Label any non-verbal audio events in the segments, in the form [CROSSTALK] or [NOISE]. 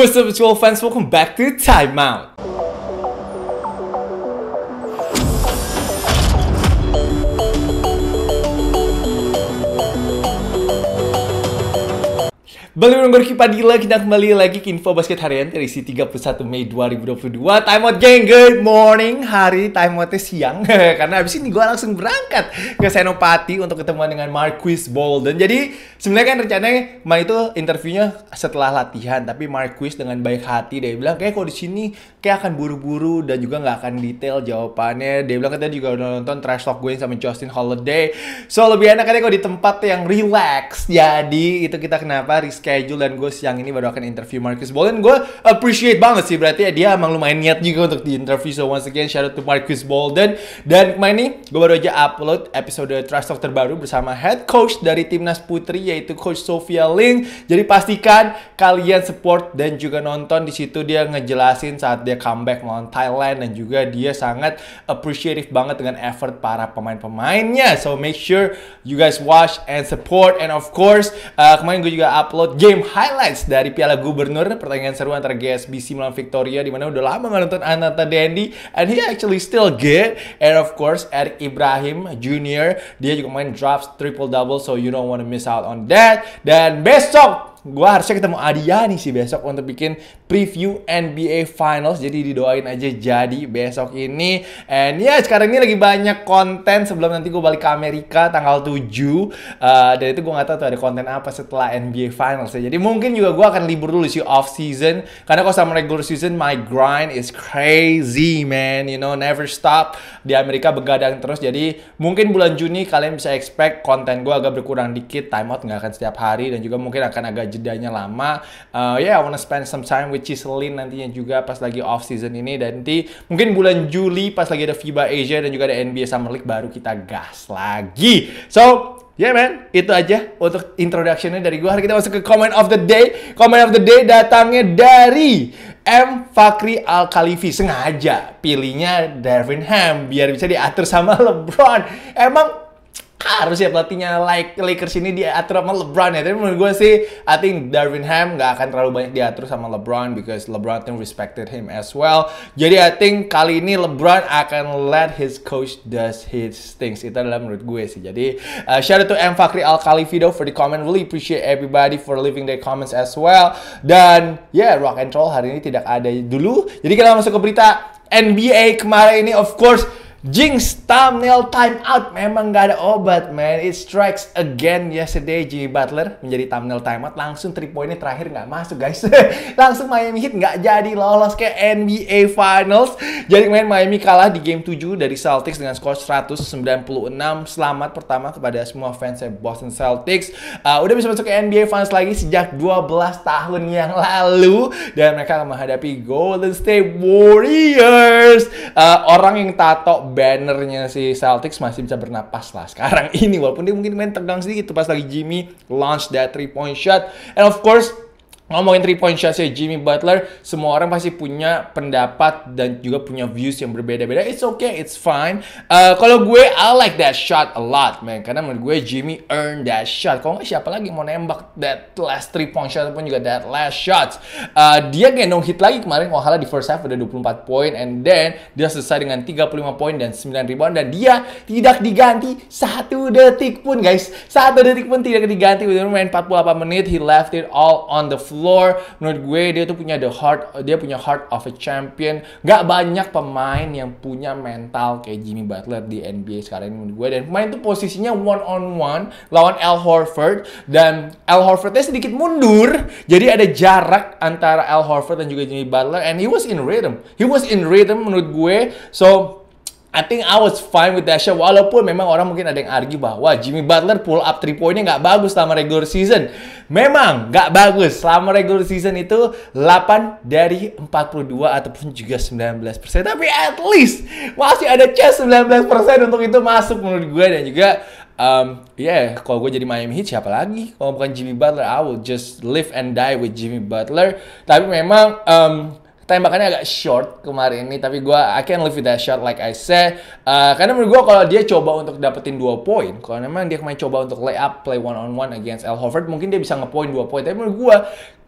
What's up, it's Will fans, welcome back to Out. Balik Gorky Padilla, kita kembali lagi ke Info Basket Harian dari si 31 Mei 2022. Time out geng, good morning. Hari time outnya siang, [LAUGHS] karena abis ini gue langsung berangkat ke Senopati untuk ketemuan dengan Marquis Bolden. Jadi sebenarnya kan rencananya kemarin itu interviewnya setelah latihan, tapi Marquis dengan baik hati dia bilang kayak kalau di sini kayak akan buru-buru dan juga gak akan detail jawabannya. Dia bilang katanya juga udah nonton trash talk gue sama Justin Holiday. So lebih enak katanya kalau di tempat yang relax. Jadi itu kita kenapa risk schedule dan gue siang ini baru akan interview Marcus Bolden. Gue appreciate banget sih berarti ya dia emang lumayan niat juga untuk di interview. So once again shout out to Marcus Bolden. Dan kemarin nih gue baru aja upload episode Trust Talk terbaru bersama head coach dari timnas putri yaitu coach Sofia Ling. Jadi pastikan kalian support dan juga nonton di situ dia ngejelasin saat dia comeback melawan Thailand dan juga dia sangat appreciative banget dengan effort para pemain-pemainnya. So make sure you guys watch and support and of course uh, kemarin gue juga upload game highlights dari Piala Gubernur pertandingan seru antara GSBC melawan Victoria di mana udah lama nggak nonton Ananta Dendi and he actually still good and of course Eric Ibrahim Junior dia juga main drops triple double so you don't want to miss out on that dan besok gue harusnya ketemu Adia nih sih besok untuk bikin preview NBA Finals. Jadi didoain aja jadi besok ini. And ya yeah, sekarang ini lagi banyak konten sebelum nanti gue balik ke Amerika tanggal 7. Uh, dan itu gue gak tau tuh ada konten apa setelah NBA Finals ya. Jadi mungkin juga gue akan libur dulu sih off season. Karena kalau sama regular season my grind is crazy man. You know never stop. Di Amerika begadang terus. Jadi mungkin bulan Juni kalian bisa expect konten gue agak berkurang dikit. Time out gak akan setiap hari. Dan juga mungkin akan agak jedanya lama. Uh, ya, yeah, I wanna spend some time with chiselin nantinya juga pas lagi off season ini dan nanti mungkin bulan Juli pas lagi ada FIBA Asia dan juga ada NBA Summer League baru kita gas lagi. So, Ya yeah, man, itu aja untuk introductionnya dari gue Hari kita masuk ke comment of the day. Comment of the day datangnya dari M. Fakri Al Khalifi. Sengaja pilihnya Darwin Ham biar bisa diatur sama [LAUGHS] LeBron. Emang harusnya pelatihnya like Lakers ini diatur sama LeBron ya. Tapi menurut gue sih, I think Darwin Ham nggak akan terlalu banyak diatur sama LeBron because LeBron tuh respected him as well. Jadi I think kali ini LeBron akan let his coach does his things. Itu adalah menurut gue sih. Jadi uh, shout out to M Fakri Al Khalifido for the comment. Really appreciate everybody for leaving their comments as well. Dan yeah, rock and roll hari ini tidak ada dulu. Jadi kita langsung ke berita NBA kemarin ini of course Jinx thumbnail time out memang gak ada obat man It strikes again yesterday Jimmy Butler menjadi thumbnail time out Langsung 3 poinnya terakhir gak masuk guys [LAUGHS] Langsung Miami Heat gak jadi lolos ke NBA Finals Jadi main Miami kalah di game 7 dari Celtics dengan skor 196 Selamat pertama kepada semua fans ya, Boston Celtics uh, Udah bisa masuk ke NBA Finals lagi sejak 12 tahun yang lalu Dan mereka akan menghadapi Golden State Warriors uh, Orang yang tato bannernya si Celtics masih bisa bernapas lah sekarang [LAUGHS] ini walaupun dia mungkin main tegang sedikit pas lagi Jimmy launch that three point shot and of course Ngomongin three point shot Jimmy Butler, semua orang pasti punya pendapat dan juga punya views yang berbeda-beda. It's okay, it's fine. Uh, kalau gue, I like that shot a lot, man. Karena menurut gue Jimmy earn that shot. Kalau nggak siapa lagi mau nembak that last three point shot ataupun juga that last shot. Uh, eh, dia gendong hit lagi kemarin, kalau di first half udah 24 poin, and then dia selesai dengan 35 poin dan 9 rebound, dan dia tidak diganti satu detik pun, guys. Satu detik pun tidak diganti. Udah main 48 menit, he left it all on the floor floor. Menurut gue dia tuh punya the heart, dia punya heart of a champion. Gak banyak pemain yang punya mental kayak Jimmy Butler di NBA sekarang ini menurut gue. Dan pemain tuh posisinya one on one lawan Al Horford dan Al Horfordnya sedikit mundur. Jadi ada jarak antara Al Horford dan juga Jimmy Butler. And he was in rhythm. He was in rhythm menurut gue. So I think I was fine with that shot. Walaupun memang orang mungkin ada yang argue bahwa Jimmy Butler pull up 3 pointnya nggak bagus selama regular season. Memang nggak bagus. Selama regular season itu 8 dari 42 ataupun juga 19%. Tapi at least masih ada chance 19% untuk itu masuk menurut gue. Dan juga um, yeah, kalau gue jadi Miami Heat siapa lagi? Kalau bukan Jimmy Butler, I will just live and die with Jimmy Butler. Tapi memang um, tembakannya agak short kemarin ini tapi gue I can live with that shot like I said uh, karena menurut gue kalau dia coba untuk dapetin dua poin kalau memang dia kemarin coba untuk lay up play one on one against Al Horford mungkin dia bisa ngepoint dua poin tapi menurut gue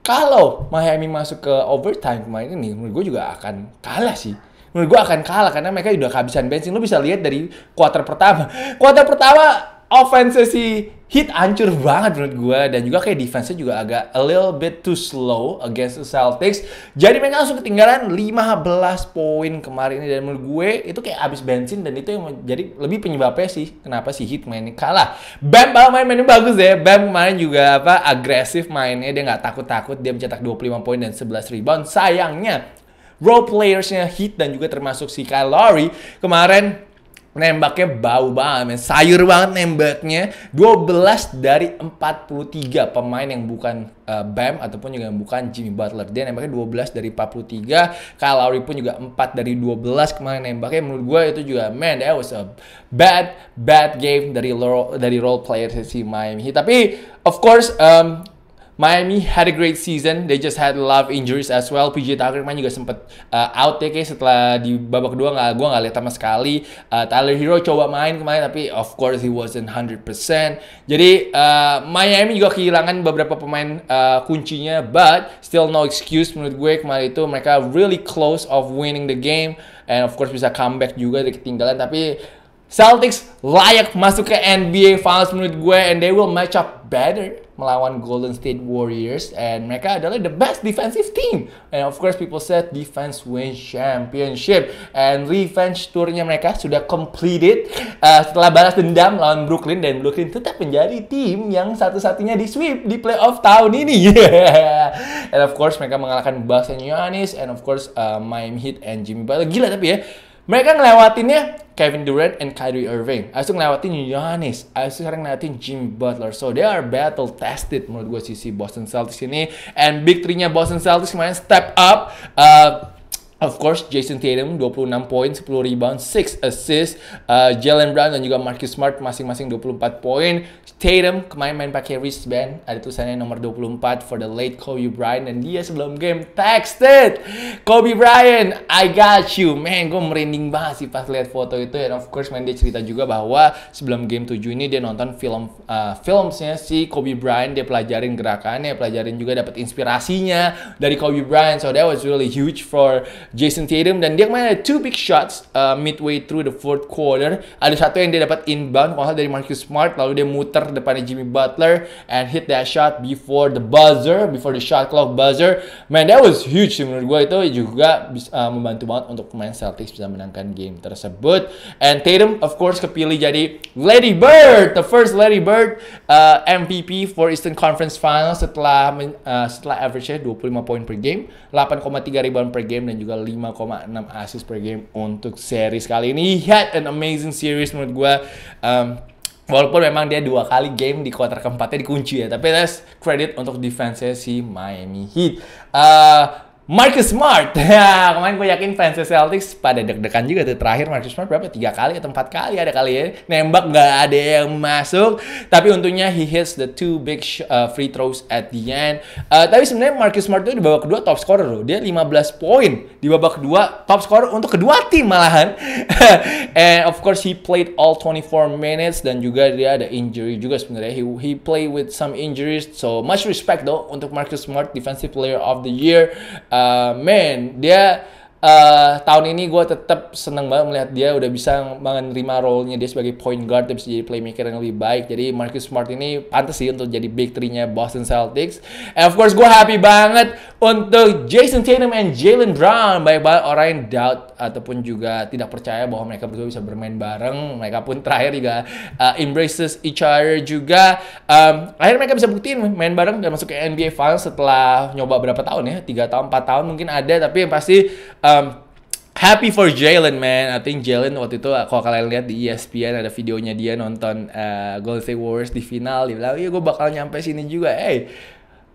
kalau Miami masuk ke overtime kemarin ini menurut gue juga akan kalah sih menurut gue akan kalah karena mereka udah kehabisan bensin. Lo bisa lihat dari kuarter pertama. [LAUGHS] Kuarter pertama offense sih hit hancur banget menurut gue dan juga kayak defense-nya juga agak a little bit too slow against the Celtics. Jadi mereka langsung ketinggalan 15 poin kemarin ini dan menurut gue itu kayak habis bensin dan itu yang jadi lebih penyebabnya sih kenapa si Heat mainnya kalah. Bam malah main mainnya bagus ya. Bam kemarin juga apa agresif mainnya dia nggak takut-takut dia mencetak 25 poin dan 11 rebound. Sayangnya role playersnya Heat dan juga termasuk si Kyle Lowry kemarin Nembaknya bau banget, men. sayur banget nembaknya. 12 dari 43 pemain yang bukan uh, Bam ataupun juga yang bukan Jimmy Butler. Dia nembaknya 12 dari 43. Kyle Lowry pun juga 4 dari 12 kemarin nembaknya. Menurut gue itu juga man that was a bad bad game dari role, dari role player si Miami. Tapi of course um, Miami had a great season. They just had a lot of injuries as well. PJ Tucker main juga sempat uh, out ya kayak setelah di babak kedua nggak gue nggak lihat sama sekali. Uh, Tyler Hero coba main kemarin tapi of course he wasn't 100%. Jadi uh, Miami juga kehilangan beberapa pemain uh, kuncinya but still no excuse menurut gue kemarin itu mereka really close of winning the game and of course bisa comeback juga dari ketinggalan tapi Celtics layak masuk ke NBA Finals menurut gue and they will match up better melawan Golden State Warriors and mereka adalah the best defensive team. And of course people said defense win championship and revenge tournya mereka sudah completed uh, setelah balas dendam lawan Brooklyn dan Brooklyn tetap menjadi tim yang satu-satunya di sweep di playoff tahun ini. [LAUGHS] Yeah. And of course mereka mengalahkan Boston Giannis and of course uh, Miami Heat and Jimmy Butler. Gila tapi ya mereka ngelewatinnya Kevin Durant and Kyrie Irving. Abis itu ngelewatin Giannis. Abis sekarang ngelewatin Jimmy Butler. So they are battle tested menurut gue sisi Boston Celtics ini. And big three-nya Boston Celtics kemarin step up. Uh, Of course, Jason Tatum 26 poin, 10 rebound, 6 assist. Uh, Jalen Brown dan juga Marcus Smart masing-masing 24 poin. Tatum kemarin main pakai wristband, ada tulisannya nomor 24 for the late Kobe Bryant dan dia sebelum game texted Kobe Bryant, I got you. Man, gue merinding banget sih pas lihat foto itu and of course man dia cerita juga bahwa sebelum game 7 ini dia nonton film uh, filmnya si Kobe Bryant, dia pelajarin gerakannya, pelajarin juga dapat inspirasinya dari Kobe Bryant. So that was really huge for Jason Tatum dan dia kemarin ada two big shots uh, midway through the fourth quarter. Ada satu yang dia dapat inbound kalau dari Marcus Smart lalu dia muter depan Jimmy Butler and hit that shot before the buzzer, before the shot clock buzzer. Man, that was huge menurut gue itu juga uh, membantu banget untuk pemain Celtics bisa menangkan game tersebut. And Tatum of course kepilih jadi Lady Bird, the first Lady Bird uh, MVP for Eastern Conference Finals setelah uh, setelah average 25 poin per game, 8,3 rebound per game dan juga 5,6 assist per game untuk series kali ini. He had an amazing series menurut gue. Um, Walaupun memang dia dua kali game di kuarter keempatnya dikunci ya, tapi that's credit untuk defense si Miami Heat. Uh, Marcus Smart. [LAUGHS] Ya, kemarin gue yakin fans Celtics pada deg-degan juga tuh. Terakhir Marcus Smart berapa? Tiga kali atau empat kali ada kali ya. Nembak nggak ada yang masuk. Tapi untungnya he hits the two big uh, free throws at the end. Uh, tapi sebenarnya Marcus Smart itu di babak kedua top scorer loh. Dia 15 poin di babak kedua top scorer untuk kedua tim malahan. [LAUGHS] And of course he played all 24 minutes dan juga dia ada injury juga sebenarnya. He, he play with some injuries. So much respect though untuk Marcus Smart defensive player of the year. Uh, uh, eh, man dia uh, tahun ini gue tetap seneng banget melihat dia udah bisa menerima role-nya dia sebagai point guard, dan bisa jadi playmaker yang lebih baik. Jadi Marcus Smart ini pantas sih untuk jadi big three-nya Boston Celtics. And of course gue happy banget untuk Jason Tatum and Jalen Brown. Banyak banget orang yang doubt ataupun juga tidak percaya bahwa mereka berdua bisa bermain bareng. Mereka pun terakhir juga uh, embraces each other juga. Um, akhirnya mereka bisa buktiin main bareng dan masuk ke NBA Finals setelah nyoba berapa tahun ya? tiga tahun, empat tahun mungkin ada. Tapi yang pasti uh, um, happy for Jalen man. I think Jalen waktu itu kalau kalian lihat di ESPN ada videonya dia nonton uh, Golden State Warriors di final dia bilang, "Iya, gue bakal nyampe sini juga." Eh, hey,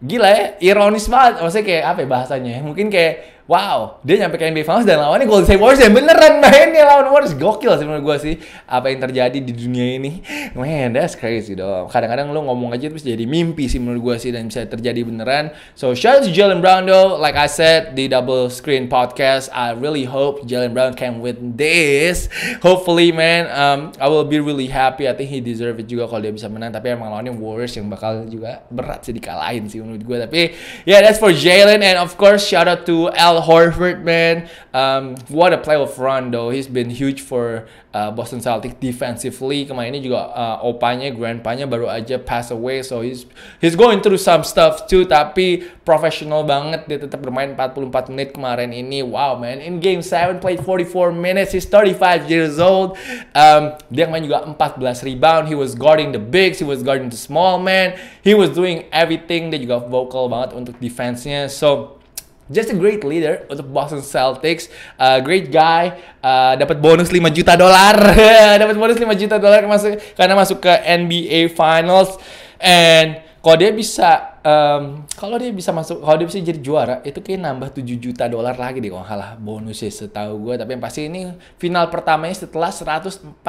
gila ya, ironis banget. Maksudnya kayak apa ya bahasanya? Ya? Mungkin kayak wow dia nyampe ke NBA Finals dan lawannya Golden State Warriors yang beneran mainnya lawan Warriors gokil sih menurut gue sih apa yang terjadi di dunia ini man that's crazy dong kadang-kadang lo ngomong aja terus jadi mimpi sih menurut gue sih dan bisa terjadi beneran so shout to Jalen Brown though like I said di double screen podcast I really hope Jalen Brown can win this hopefully man um, I will be really happy I think he deserve it juga kalau dia bisa menang tapi emang lawannya Warriors yang bakal juga berat sih dikalahin sih menurut gue tapi yeah that's for Jalen and of course shout out to L Al Horford, man, um, what a playoff run though. He's been huge for uh, Boston Celtics defensively. Kemarin ini juga uh, opanya, grandpanya baru aja pass away, so he's he's going through some stuff too. Tapi professional banget dia tetap bermain 44 menit kemarin ini. Wow, man. In game 7 played 44 minutes. He's 35 years old. Um, dia main juga 14 rebound. He was guarding the bigs, he was guarding the small man. He was doing everything. Dia juga vocal banget untuk defense-nya. So Just a great leader untuk Boston Celtics, uh, great guy, uh, dapat bonus 5 juta dolar, [LAUGHS] dapat bonus 5 juta dolar masuk karena masuk ke NBA Finals and kalau dia bisa um, kalau dia bisa masuk kalau dia bisa jadi juara itu kayak nambah 7 juta dolar lagi deh kalau salah bonusnya setahu gue tapi yang pasti ini final pertamanya setelah 141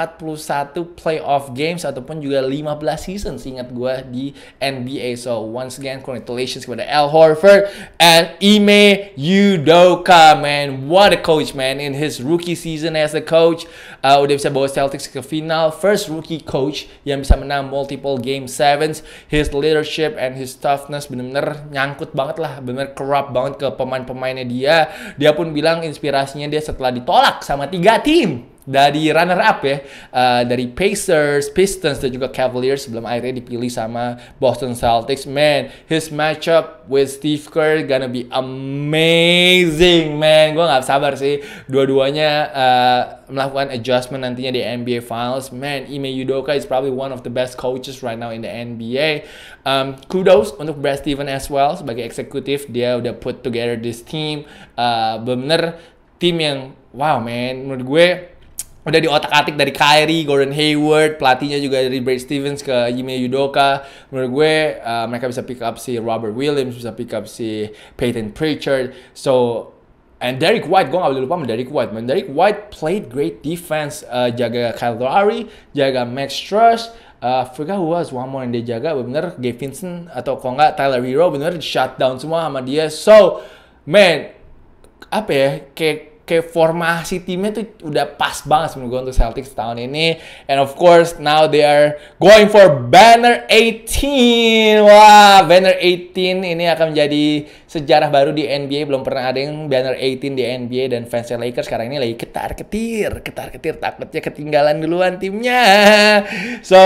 playoff games ataupun juga 15 season seingat gue di NBA so once again congratulations kepada Al Horford and Ime Udoka man what a coach man in his rookie season as a coach uh, udah bisa bawa Celtics ke final. First rookie coach yang bisa menang multiple game sevens. His leadership and his toughness bener-bener nyangkut banget lah, bener kerap banget ke pemain-pemainnya dia. Dia pun bilang inspirasinya dia setelah ditolak sama tiga tim dari runner up ya uh, dari Pacers, Pistons dan juga Cavaliers sebelum akhirnya dipilih sama Boston Celtics. Man, his matchup with Steve Kerr gonna be amazing, man. Gue nggak sabar sih dua-duanya uh, melakukan adjustment nantinya di NBA Finals. Man, Ime Udoka is probably one of the best coaches right now in the NBA. Um, kudos untuk Brad Stevens as well sebagai eksekutif dia udah put together this team. Uh, bener tim yang wow man menurut gue udah di otak atik dari Kyrie, Gordon Hayward, pelatihnya juga dari Brad Stevens ke Yime Yudoka. Menurut gue uh, mereka bisa pick up si Robert Williams, bisa pick up si Peyton Pritchard. So And Derek White, gue gak boleh lupa sama Derek White. Man, Derek White played great defense. Uh, jaga Kyle Lowry, jaga Max Truss, uh, eh, forgot who was one more yang dia jaga. Bener, Gabe Vincent atau kalau nggak Tyler Hero bener shut down semua sama dia. So, man, apa ya, kayak kayak formasi timnya tuh udah pas banget menurut gue untuk Celtics tahun ini. And of course now they are going for banner 18. Wah, banner 18 ini akan menjadi sejarah baru di NBA belum pernah ada yang banner 18 di NBA dan fans Lakers sekarang ini lagi ketar ketir ketar ketir takutnya ketinggalan duluan timnya so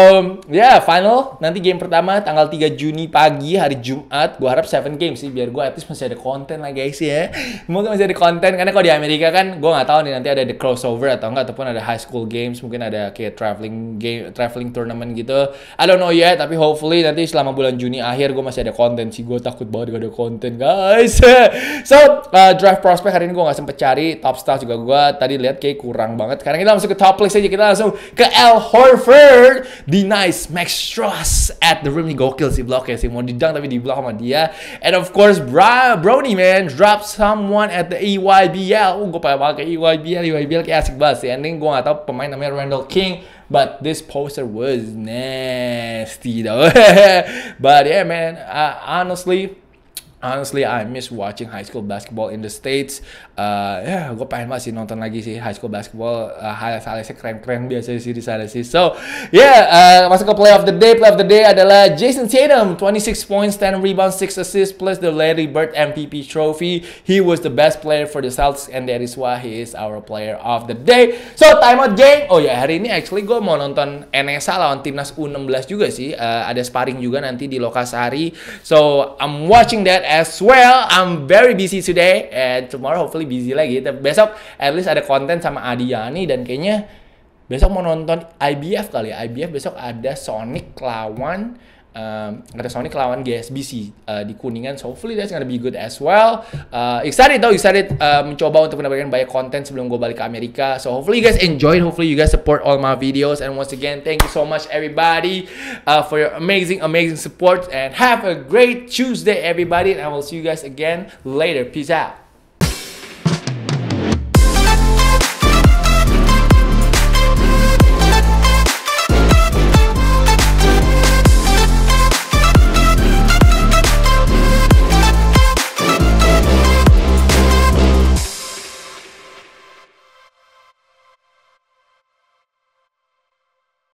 ya yeah, final nanti game pertama tanggal 3 Juni pagi hari Jumat gua harap 7 games sih biar gua at least masih ada konten lah guys ya semoga masih ada konten karena kalau di Amerika kan gua nggak tahu nih nanti ada the crossover atau enggak ataupun ada high school games mungkin ada kayak traveling game traveling tournament gitu I don't know yet tapi hopefully nanti selama bulan Juni akhir gue masih ada konten sih Gue takut banget gak ada konten kan guys. [LAUGHS] so, uh, draft prospect hari ini gue gak sempet cari. Top star juga gue tadi lihat kayak kurang banget. Karena kita langsung ke top list aja. Kita langsung ke Al Horford. the nice. Max Strauss at the rim. Ini gokil sih bloknya sih. Mau didang tapi di block sama dia. And of course, Bra Brony man. Drop someone at the EYBL. Oh, uh, gue pakai EYBL. EYBL kayak asik banget sih. Ending gue gak tau pemain namanya Randall King. But this poster was nasty though. [LAUGHS] but yeah man, uh, honestly, Honestly, I miss watching high school basketball in the States. Uh, ya, yeah, gue pengen banget sih nonton lagi sih high school basketball. Uh, Highlight-highlightnya keren-keren biasa sih di sana sih. So, yeah, uh, masuk ke play of the day. Play of the day adalah Jason Tatum. 26 points, 10 rebounds, 6 assists, plus the Larry Bird MVP trophy. He was the best player for the Celtics, and that is why he is our player of the day. So, timeout game. Oh ya, yeah, hari ini actually gue mau nonton NSA lawan Timnas U16 juga sih. Uh, ada sparring juga nanti di Lokasari. So, I'm watching that as well. I'm very busy today and tomorrow hopefully busy lagi. besok at least ada konten sama Adiani dan kayaknya besok mau nonton IBF kali ya. IBF besok ada Sonic lawan um, ini lawan GSBC uh, di Kuningan. So hopefully that's gonna be good as well. Uh, excited though, excited uh, mencoba untuk mendapatkan banyak konten sebelum gue balik ke Amerika. So hopefully you guys enjoy, hopefully you guys support all my videos. And once again, thank you so much everybody uh, for your amazing, amazing support. And have a great Tuesday everybody. And I will see you guys again later. Peace out.